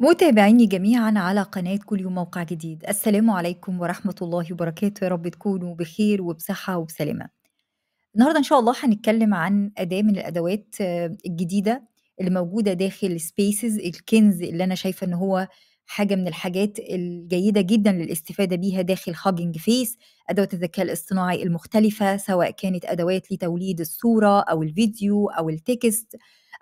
متابعيني جميعا على قناة كل يوم موقع جديد السلام عليكم ورحمة الله وبركاته يا رب تكونوا بخير وبصحة وبسلامة النهاردة إن شاء الله هنتكلم عن أداة من الأدوات آه، الجديدة اللي موجودة داخل سبيسز الكنز اللي أنا شايفة إن هو حاجة من الحاجات الجيدة جدا للاستفادة بيها داخل هاجنج فيس أدوات الذكاء الاصطناعي المختلفة سواء كانت أدوات لتوليد الصورة أو الفيديو أو التكست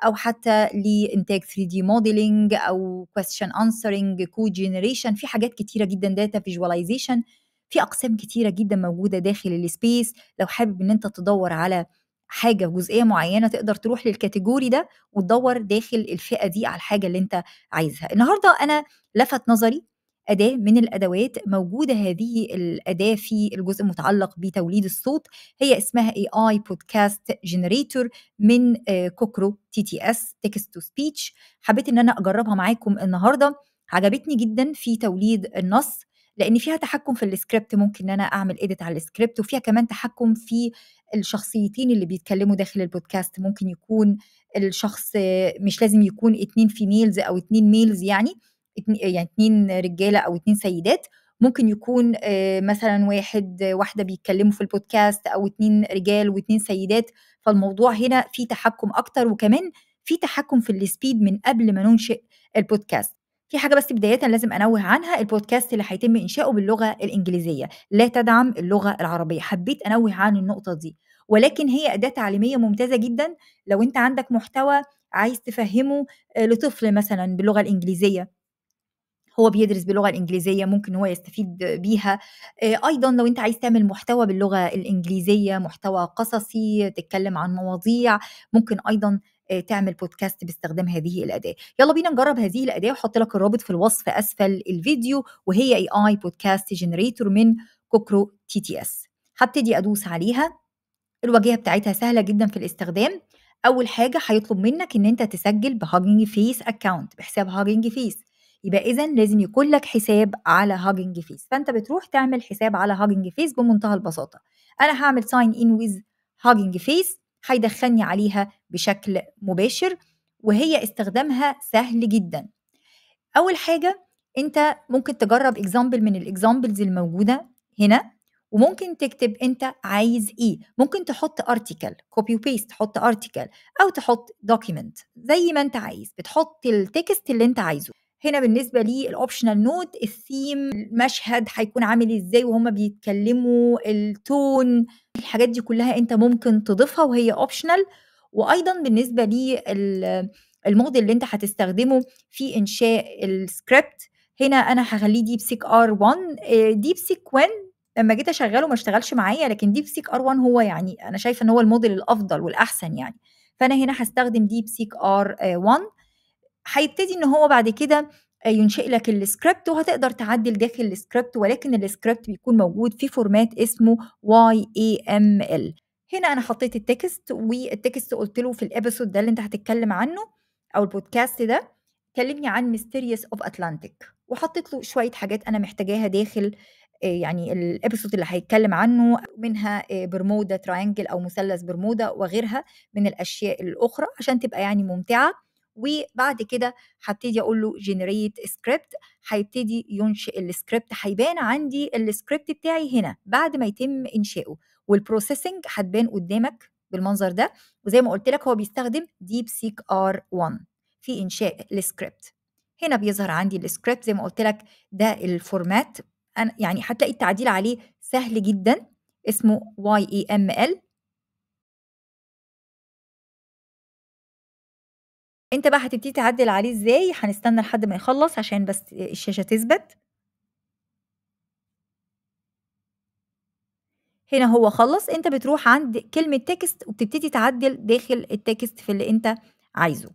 او حتى لانتاج 3 دي موديلنج او كويستشن انسرنج كود جنريشن في حاجات كتيره جدا داتا فيجواليزيشن في اقسام كتيره جدا موجوده داخل السبيس لو حابب ان انت تدور على حاجه جزئيه معينه تقدر تروح للكاتيجوري ده وتدور داخل الفئه دي على الحاجه اللي انت عايزها النهارده انا لفت نظري أداة من الأدوات موجودة هذه الأداة في الجزء المتعلق بتوليد الصوت هي اسمها AI Podcast Generator من آه، كوكرو تي تي اس تكست تو سبيتش حبيت ان انا اجربها معاكم النهارده عجبتني جدا في توليد النص لان فيها تحكم في السكريبت ممكن ان انا اعمل إيديت على السكريبت وفيها كمان تحكم في الشخصيتين اللي بيتكلموا داخل البودكاست ممكن يكون الشخص آه، مش لازم يكون اتنين فيميلز او اتنين ميلز يعني يعني اتنين رجاله او اتنين سيدات ممكن يكون آه، مثلا واحد واحده بيتكلموا في البودكاست او اتنين رجال واتنين سيدات فالموضوع هنا في تحكم اكتر وكمان في تحكم في السبيد من قبل ما ننشئ البودكاست في حاجة بس بداية لازم أنوه عنها البودكاست اللي هيتم إنشاؤه باللغة الإنجليزية لا تدعم اللغة العربية حبيت أنوه عن النقطة دي ولكن هي أداة تعليمية ممتازة جدا لو أنت عندك محتوى عايز تفهمه آه، لطفل مثلا باللغة الإنجليزية هو بيدرس باللغه الانجليزيه ممكن هو يستفيد بيها آه، ايضا لو انت عايز تعمل محتوى باللغه الانجليزيه محتوى قصصي تتكلم عن مواضيع ممكن ايضا آه، تعمل بودكاست باستخدام هذه الاداه يلا بينا نجرب هذه الاداه وحط لك الرابط في الوصف اسفل الفيديو وهي اي اي بودكاست جنريتور من كوكرو تي تي اس هبتدي ادوس عليها الواجهه بتاعتها سهله جدا في الاستخدام اول حاجه هيطلب منك ان انت تسجل بهاجنج فيس اكونت بحساب هاجنج فيس يبقى اذا لازم يكون لك حساب على هاجنج فيس فانت بتروح تعمل حساب على هاجنج فيس بمنتهى البساطه انا هعمل ساين ان ويز هاجنج فيس هيدخلني عليها بشكل مباشر وهي استخدامها سهل جدا اول حاجه انت ممكن تجرب اكزامبل من الاكزامبلز الموجوده هنا وممكن تكتب انت عايز ايه ممكن تحط ارتكل كوبي وبيست تحط ارتكل او تحط دوكيمنت زي ما انت عايز بتحط التكست اللي انت عايزه هنا بالنسبه لي الاوبشنال نوت الثيم المشهد هيكون عامل ازاي وهما بيتكلموا التون الحاجات دي كلها انت ممكن تضيفها وهي اوبشنال وايضا بالنسبه لي الموديل اللي انت هتستخدمه في انشاء السكريبت هنا انا هخليه ديب سيك ار 1 ديب سيك 1 لما جيت اشغله ما اشتغلش معايا لكن ديب سيك ار 1 هو يعني انا شايفه ان هو الموديل الافضل والاحسن يعني فانا هنا هستخدم ديب سيك ار 1 هيبتدي ان هو بعد كده آه، ينشئ لك السكريبت وهتقدر تعدل داخل السكريبت ولكن السكريبت بيكون موجود في فورمات اسمه YAML هنا انا حطيت التكست والتكست قلت له في الابيسود ده اللي انت هتتكلم عنه او البودكاست ده كلمني عن ميستيريس اوف اتلانتيك وحطيت له شويه حاجات انا محتاجاها داخل آه، يعني الابيسود اللي هيتكلم عنه منها برمودا آه، تراينجل او مثلث برمودا وغيرها من الاشياء الاخرى عشان تبقى يعني ممتعه وبعد كده هبتدي اقول له جنريت سكريبت هيبتدي ينشئ السكريبت هيبان عندي السكريبت بتاعي هنا بعد ما يتم انشائه والبروسيسنج هتبان قدامك بالمنظر ده وزي ما قلت لك هو بيستخدم ديب سيك ار 1 في انشاء السكريبت هنا بيظهر عندي السكريبت زي ما قلت لك ده الفورمات يعني هتلاقي التعديل عليه سهل جدا اسمه واي اي ام ال أنت بقى هتبتدي تعدّل عليه إزاي، هنستنى لحد ما يخلّص عشان بس الشاشة تثبت. هنا هو خلّص، أنت بتروح عند كلمة تكست وبتبتدي تعدّل داخل التكست في اللي أنت عايزه.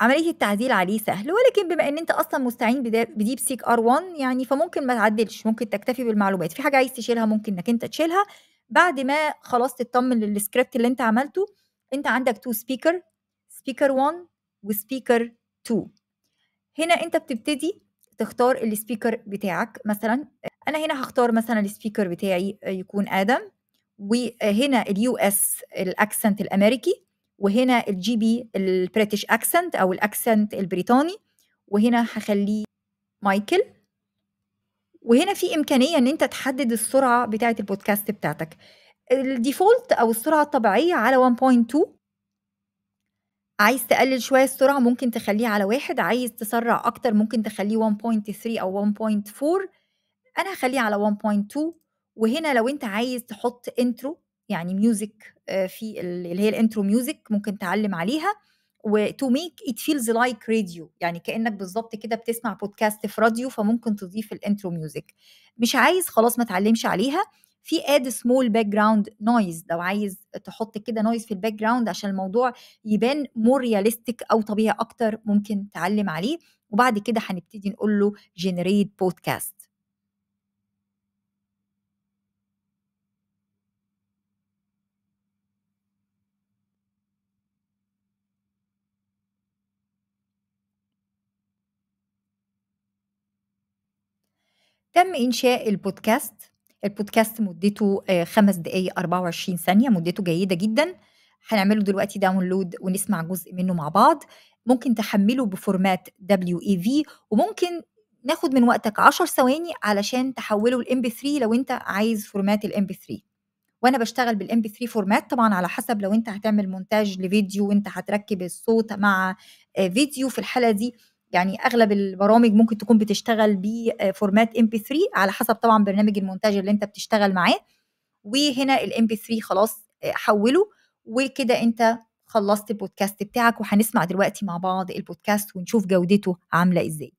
عملية التعديل عليه سهل، ولكن بما إن أنت أصلًا مستعين بديب سيك ار 1 يعني فممكن ما تعدّلش، ممكن تكتفي بالمعلومات، في حاجة عايز تشيلها ممكن إنك أنت تشيلها، بعد ما خلاص تطمن للسكريبت اللي أنت عملته، أنت عندك تو سبيكر سبيكر 1 وسبيكر 2 هنا انت بتبتدي تختار السبيكر بتاعك مثلا انا هنا هختار مثلا السبيكر بتاعي يكون ادم وهنا اليو اس الاكسنت الامريكي وهنا الجي بي البريتش اكسنت او الاكسنت البريطاني وهنا هخليه مايكل وهنا في امكانيه ان انت تحدد السرعه بتاعه البودكاست بتاعتك الديفولت او السرعه الطبيعيه على 1.2 عايز تقلل شوية السرعة ممكن تخليه على واحد عايز تسرع أكتر ممكن تخليه 1.3 أو 1.4 أنا هخليه على 1.2 وهنا لو أنت عايز تحط انترو يعني ميوزك آه، في اللي هي الانترو ميوزك ممكن تعلم عليها و تو ميك ات فيلز لايك راديو يعني كانك بالظبط كده بتسمع بودكاست في راديو فممكن تضيف الانترو ميوزك مش عايز خلاص ما تعلمش عليها في اد سمول باك جراوند نويز لو عايز تحط كده نويز في الباك جراوند عشان الموضوع يبان مور رياليستيك او طبيعي اكتر ممكن تعلم عليه وبعد كده هنبتدي نقول له جنريت بودكاست تم إنشاء البودكاست البودكاست مدته آه، خمس دقايق 24 ثانية مدته جيدة جدا هنعمله دلوقتي داونلود ونسمع جزء منه مع بعض ممكن تحمله بفورمات WAV وممكن ناخد من وقتك 10 ثواني علشان تحوله لام 3 لو انت عايز فورمات الام 3 وانا بشتغل بالام 3 فورمات طبعا على حسب لو انت هتعمل مونتاج لفيديو وانت هتركب الصوت مع آه، فيديو في الحاله دي يعني اغلب البرامج ممكن تكون بتشتغل بفورمات ام بي 3 على حسب طبعا برنامج المونتاج اللي انت بتشتغل معاه وهنا الام بي 3 خلاص آه، حوله وكده انت خلصت البودكاست بتاعك وهنسمع دلوقتي مع بعض البودكاست ونشوف جودته عامله ازاي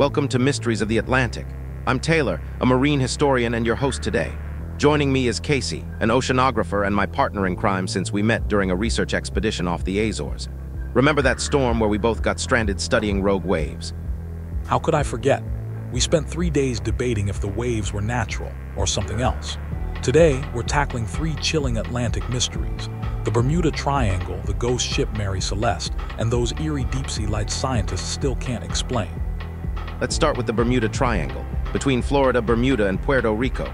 Welcome to Mysteries of the Atlantic. I'm Taylor, a marine historian and your host today. Joining me is Casey, an oceanographer and my partner in crime since we met during a research expedition off the Azores. Remember that storm where we both got stranded studying rogue waves? How could I forget? We spent three days debating if the waves were natural or something else. Today, we're tackling three chilling Atlantic mysteries the Bermuda Triangle, the ghost ship Mary Celeste, and those eerie deep sea lights scientists still can't explain. Let's start with the Bermuda Triangle, between Florida, Bermuda, and Puerto Rico.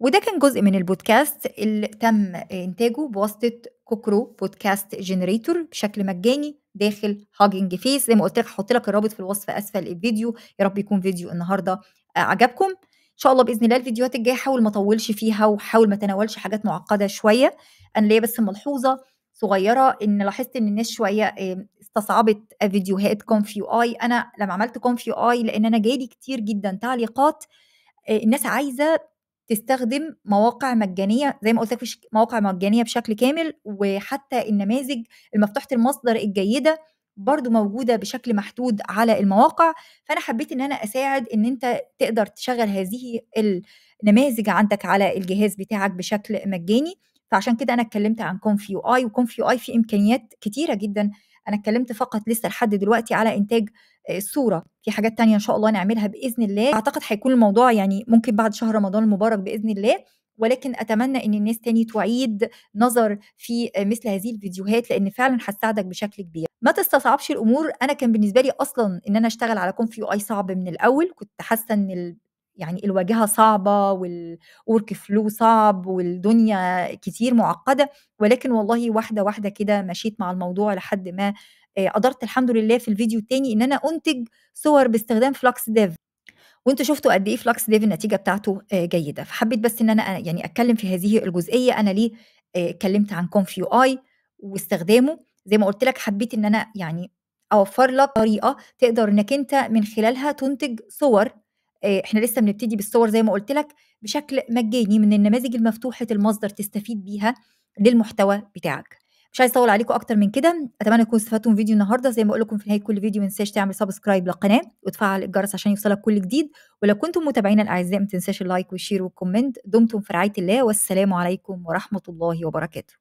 وده كان جزء من البودكاست اللي تم إنتاجه بواسطة كوكرو بودكاست جنريتور بشكل مجاني داخل هاجنج فيس زي ما قلت لك هحط لك الرابط في الوصف اسفل الفيديو يا رب يكون فيديو النهارده آه، عجبكم ان شاء الله باذن الله الفيديوهات الجايه حاول ما اطولش فيها وحاول ما تناولش حاجات معقده شويه انا ليا بس ملحوظه صغيره ان لاحظت ان الناس شويه آه، استصعبت فيديوهات كونفيو اي انا لما عملت كونفيو اي لان انا جالي كتير جدا تعليقات آه، الناس عايزه تستخدم مواقع مجانيه زي ما قلت لك مواقع مجانيه بشكل كامل وحتى النماذج المفتوحه المصدر الجيده برضو موجوده بشكل محدود على المواقع فانا حبيت ان انا اساعد ان انت تقدر تشغل هذه النماذج عندك على الجهاز بتاعك بشكل مجاني فعشان كده انا اتكلمت عن كونف يو اي وكونف يو اي في امكانيات كتيره جدا انا اتكلمت فقط لسه لحد دلوقتي على انتاج الصوره آه، في حاجات تانية ان شاء الله نعملها باذن الله اعتقد هيكون الموضوع يعني ممكن بعد شهر رمضان المبارك باذن الله ولكن اتمنى ان الناس تاني تعيد نظر في آه، مثل هذه الفيديوهات لان فعلا هتساعدك بشكل كبير ما تستصعبش الامور انا كان بالنسبه لي اصلا ان انا اشتغل على كونف يو اي صعب من الاول كنت حاسه ان يعني الواجهه صعبه والورك فلو صعب والدنيا كتير معقده ولكن والله واحده واحده كده مشيت مع الموضوع لحد ما آه، قدرت الحمد لله في الفيديو التاني ان انا انتج صور باستخدام فلاكس ديف وانتوا شفتوا قد ايه فلاكس ديف النتيجه بتاعته آه، جيده فحبيت بس ان انا آه، يعني اتكلم في هذه الجزئيه انا ليه اتكلمت عن كونفيو اي واستخدامه زي ما قلت لك حبيت ان انا يعني اوفر لك طريقه تقدر انك انت من خلالها تنتج صور آه، احنا لسه بنبتدي بالصور زي ما قلت لك بشكل مجاني من النماذج المفتوحه المصدر تستفيد بيها للمحتوى بتاعك مش عايز اطول عليكم اكتر من كده اتمنى تكونوا استفدتوا من فيديو النهارده زي ما اقول لكم في نهايه كل فيديو ما تنساش تعمل سبسكرايب للقناه وتفعل الجرس عشان يوصلك كل جديد ولو كنتم متابعينا الاعزاء ما تنساش اللايك والشير والكومنت دمتم في رعايه الله والسلام عليكم ورحمه الله وبركاته